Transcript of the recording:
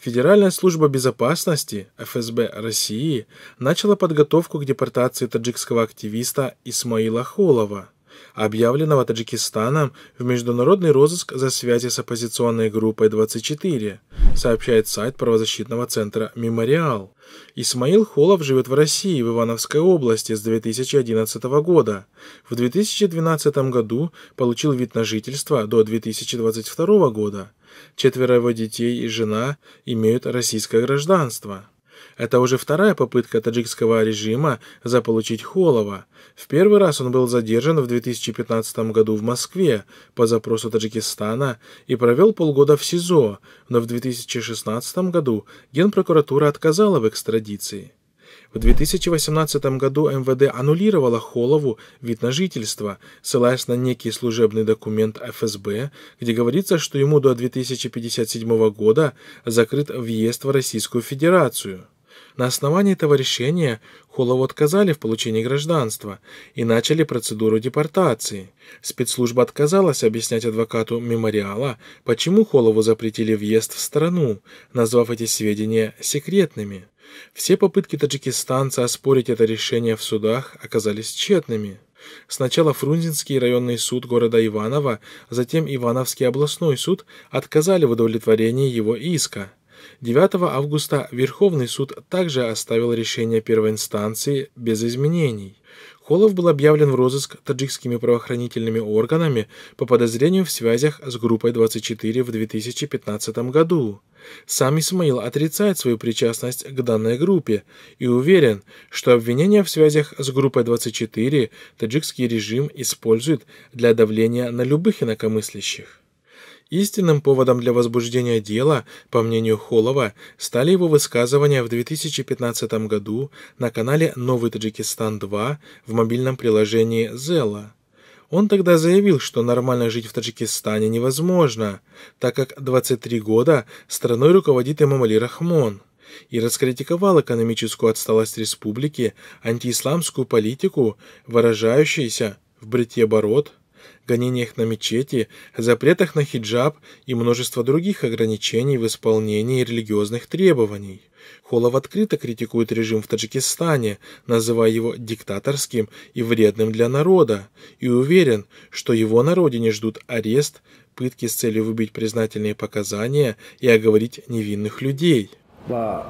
Федеральная служба безопасности ФСБ России начала подготовку к депортации таджикского активиста Исмаила Холова, объявленного Таджикистаном в международный розыск за связи с оппозиционной группой 24, сообщает сайт правозащитного центра «Мемориал». Исмаил Холов живет в России, в Ивановской области с 2011 года. В 2012 году получил вид на жительство до 2022 года. Четверо его детей и жена имеют российское гражданство. Это уже вторая попытка таджикского режима заполучить Холова. В первый раз он был задержан в 2015 году в Москве по запросу Таджикистана и провел полгода в СИЗО, но в 2016 году Генпрокуратура отказала в экстрадиции. В 2018 году МВД аннулировало Холову вид на жительство, ссылаясь на некий служебный документ ФСБ, где говорится, что ему до 2057 года закрыт въезд в Российскую Федерацию. На основании этого решения Холову отказали в получении гражданства и начали процедуру депортации. Спецслужба отказалась объяснять адвокату мемориала, почему Холову запретили въезд в страну, назвав эти сведения секретными. Все попытки таджикистанца оспорить это решение в судах оказались тщетными. Сначала Фрунзенский районный суд города Иваново, затем Ивановский областной суд отказали в удовлетворении его иска. 9 августа Верховный суд также оставил решение первой инстанции без изменений. Холов был объявлен в розыск таджикскими правоохранительными органами по подозрению в связях с группой 24 в 2015 году. Сам Исмаил отрицает свою причастность к данной группе и уверен, что обвинения в связях с группой 24 таджикский режим использует для давления на любых инакомыслящих. Истинным поводом для возбуждения дела, по мнению Холова, стали его высказывания в 2015 году на канале «Новый Таджикистан-2» в мобильном приложении «Зела». Он тогда заявил, что нормально жить в Таджикистане невозможно, так как 23 года страной руководит Имамали Рахмон и раскритиковал экономическую отсталость республики, антиисламскую политику, выражающуюся в бритье бород, гонениях на мечети, запретах на хиджаб и множество других ограничений в исполнении религиозных требований. Холов открыто критикует режим в Таджикистане, называя его диктаторским и вредным для народа, и уверен, что его на родине ждут арест, пытки с целью выбить признательные показания и оговорить невинных людей. Да,